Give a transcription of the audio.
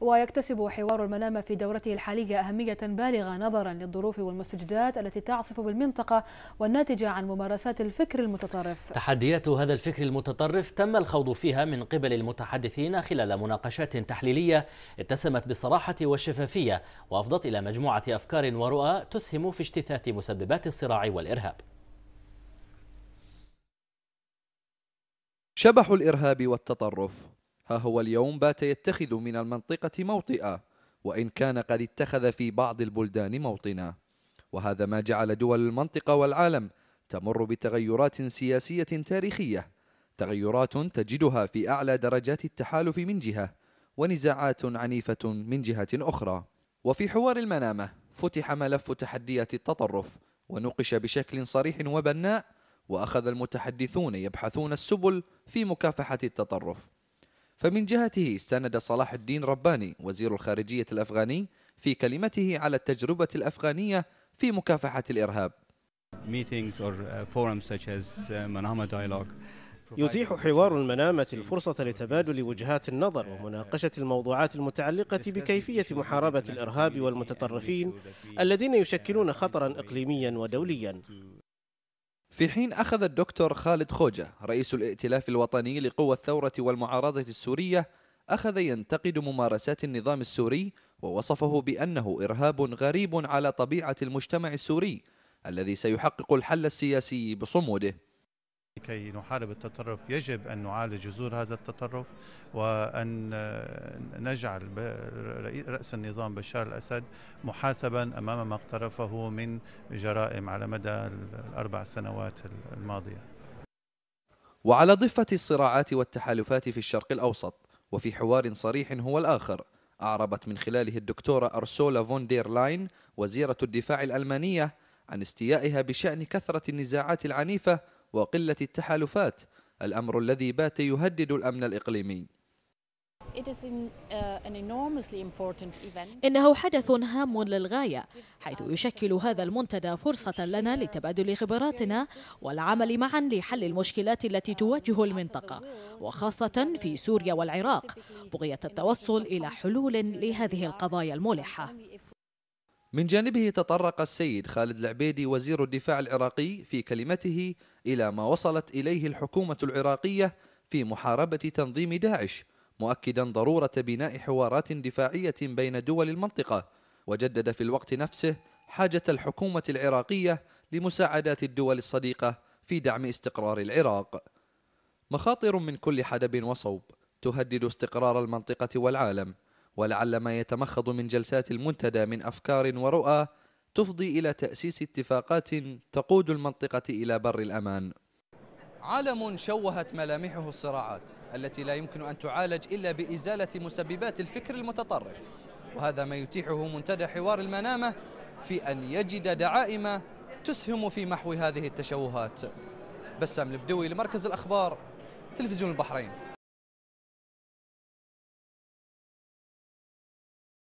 ويكتسب حوار المنامة في دورته الحالية أهمية بالغة نظرا للظروف والمستجدات التي تعصف بالمنطقة والناتجة عن ممارسات الفكر المتطرف تحديات هذا الفكر المتطرف تم الخوض فيها من قبل المتحدثين خلال مناقشات تحليلية اتسمت بالصراحة والشفافية وأفضت إلى مجموعة أفكار ورؤى تسهم في اجتثاث مسببات الصراع والإرهاب شبح الإرهاب والتطرف ها هو اليوم بات يتخذ من المنطقة موطئا وإن كان قد اتخذ في بعض البلدان موطنا وهذا ما جعل دول المنطقة والعالم تمر بتغيرات سياسية تاريخية تغيرات تجدها في أعلى درجات التحالف من جهة ونزاعات عنيفة من جهة أخرى وفي حوار المنامة فتح ملف تحديات التطرف ونقش بشكل صريح وبناء وأخذ المتحدثون يبحثون السبل في مكافحة التطرف فمن جهته استند صلاح الدين رباني وزير الخارجية الأفغاني في كلمته على التجربة الأفغانية في مكافحة الإرهاب uh, uh, يتيح حوار المنامة الفرصة لتبادل وجهات النظر ومناقشة الموضوعات المتعلقة بكيفية محاربة الإرهاب والمتطرفين الذين يشكلون خطرا إقليميا ودوليا في حين أخذ الدكتور خالد خوجة رئيس الائتلاف الوطني لقوى الثورة والمعارضة السورية أخذ ينتقد ممارسات النظام السوري ووصفه بأنه إرهاب غريب على طبيعة المجتمع السوري الذي سيحقق الحل السياسي بصموده لكي نحارب التطرف يجب أن نعالج جذور هذا التطرف وأن نجعل رأس النظام بشار الأسد محاسبا أمام ما اقترفه من جرائم على مدى الأربع سنوات الماضية وعلى ضفة الصراعات والتحالفات في الشرق الأوسط وفي حوار صريح هو الآخر أعربت من خلاله الدكتورة أرسولا فون دير لاين وزيرة الدفاع الألمانية عن استيائها بشأن كثرة النزاعات العنيفة وقلة التحالفات الأمر الذي بات يهدد الأمن الإقليمي uh, إنه حدث هام للغاية حيث يشكل هذا المنتدى فرصة لنا لتبادل خبراتنا والعمل معا لحل المشكلات التي تواجه المنطقة وخاصة في سوريا والعراق بغية التوصل إلى حلول لهذه القضايا الملحة من جانبه تطرق السيد خالد العبيدي وزير الدفاع العراقي في كلمته إلى ما وصلت إليه الحكومة العراقية في محاربة تنظيم داعش مؤكدا ضرورة بناء حوارات دفاعية بين دول المنطقة وجدد في الوقت نفسه حاجة الحكومة العراقية لمساعدات الدول الصديقة في دعم استقرار العراق مخاطر من كل حدب وصوب تهدد استقرار المنطقة والعالم ولعل ما يتمخض من جلسات المنتدى من أفكار ورؤى تفضي إلى تأسيس اتفاقات تقود المنطقة إلى بر الأمان عالم شوهت ملامحه الصراعات التي لا يمكن أن تعالج إلا بإزالة مسببات الفكر المتطرف وهذا ما يتيحه منتدى حوار المنامة في أن يجد دعائم تسهم في محو هذه التشوهات بسام البدوي لمركز الأخبار تلفزيون البحرين